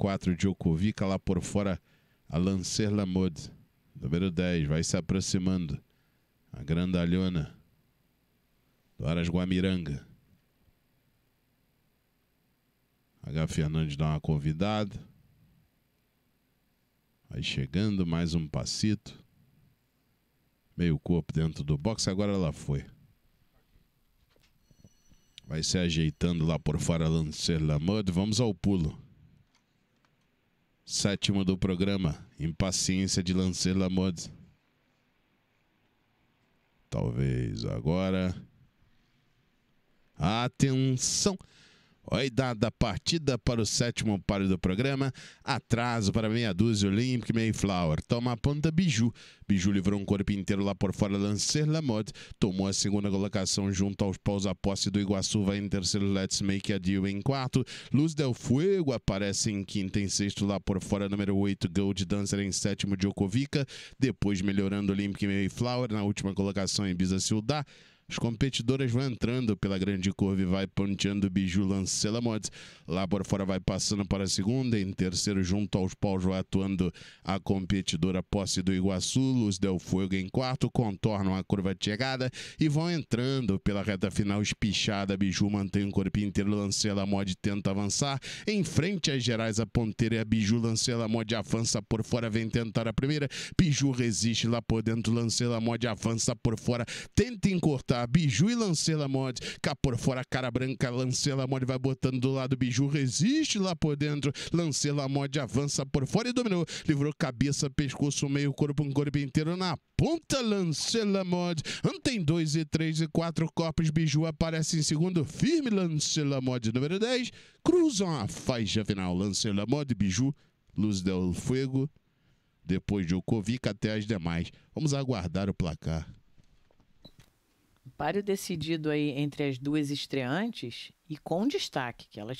4, Djokovic lá por fora, Alain Serlamod. Número 10, vai se aproximando. A grandalhona do Aras Guamiranga. H. Fernandes dá uma convidada. Vai chegando, mais um passito. Meio corpo dentro do box, agora ela foi. Vai se ajeitando lá por fora, Lancer Lamode. Vamos ao pulo. Sétimo do programa, Impaciência de Lancer Lamodes. Talvez agora. Atenção! Oi, dada partida para o sétimo páreo do programa. Atraso para meia dúzia Olympic Mayflower. Toma a ponta Biju. Biju livrou um corpo inteiro lá por fora. Lancer Lamotte tomou a segunda colocação junto aos paus a posse do Iguaçu. Vai em terceiro. Let's Make a Deal em quarto. Luz Del Fuego aparece em quinto. e sexto lá por fora. Número oito Gold Dancer em sétimo. Djokovica. Depois melhorando Olympic Mayflower. Na última colocação em Bisa Ciudad. As competidoras vão entrando pela grande curva e vai ponteando Biju Lancela Mods. Lá por fora vai passando para a segunda. Em terceiro, junto aos paus, vai atuando a competidora posse do Iguaçu. Luz Del Fuego em quarto. Contornam a curva de chegada e vão entrando pela reta final espichada. Biju mantém o corpo inteiro. Lancela Mod tenta avançar. Em frente às Gerais, a ponteira e é a Biju Lancela Mod avança por fora. Vem tentar a primeira. Biju resiste lá por dentro. Lancela Mod avança por fora. Tenta encurtar Biju e Lancela Mod. Cá por fora, cara branca, Lancela Mod vai botando do lado Biju, resiste lá por dentro. Lancela Mod avança por fora e dominou. Livrou cabeça, pescoço, meio corpo, um corpo inteiro na ponta. Lancela Mod. Antém hum, dois e três e quatro corpos. Biju aparece em segundo. Firme, Lancela Mod número 10. Cruzam a faixa final. Lancela Mod, Biju, Luz del Fuego. Depois de Djokovic até as demais. Vamos aguardar o placar páreo decidido aí entre as duas estreantes e com destaque, que elas